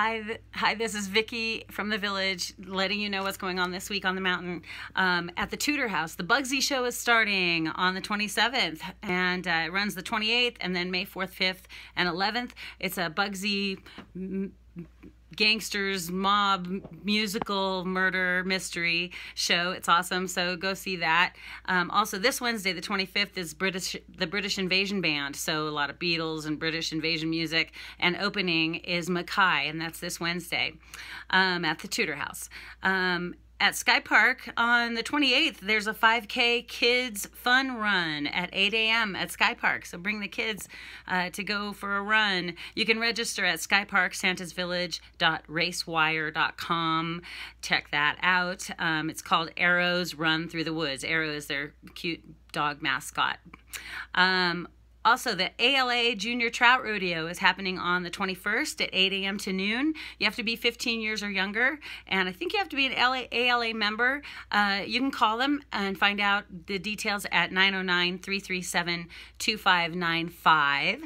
Hi, th hi. This is Vicky from the Village, letting you know what's going on this week on the mountain um, at the Tudor House. The Bugsy Show is starting on the 27th, and uh, it runs the 28th, and then May 4th, 5th, and 11th. It's a Bugsy gangsters, mob, musical, murder, mystery show. It's awesome. So go see that. Um, also, this Wednesday, the 25th, is British the British Invasion Band. So a lot of Beatles and British Invasion music. And opening is Mackay, and that's this Wednesday um, at the Tudor House. Um, at Sky Park on the 28th, there's a 5K kids fun run at 8 a.m. at Sky Park. So bring the kids uh, to go for a run. You can register at skyparksantasvillage.racewire.com. Check that out. Um, it's called Arrows Run Through the Woods. Arrow is their cute dog mascot. Um, also, the ALA Junior Trout Rodeo is happening on the 21st at 8 a.m. to noon. You have to be 15 years or younger, and I think you have to be an LA, ALA member. Uh, you can call them and find out the details at 909 337 2595.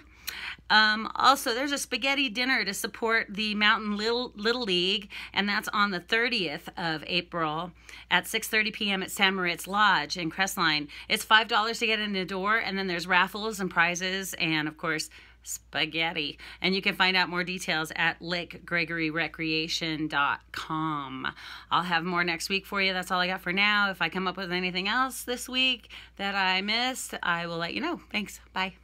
Um, also, there's a spaghetti dinner to support the Mountain Little, Little League, and that's on the 30th of April at 6.30 p.m. at San Moritz Lodge in Crestline. It's $5 to get in the door, and then there's raffles and prizes, and of course, spaghetti. And you can find out more details at lickgregoryrecreation.com. I'll have more next week for you. That's all I got for now. If I come up with anything else this week that I missed, I will let you know. Thanks. Bye.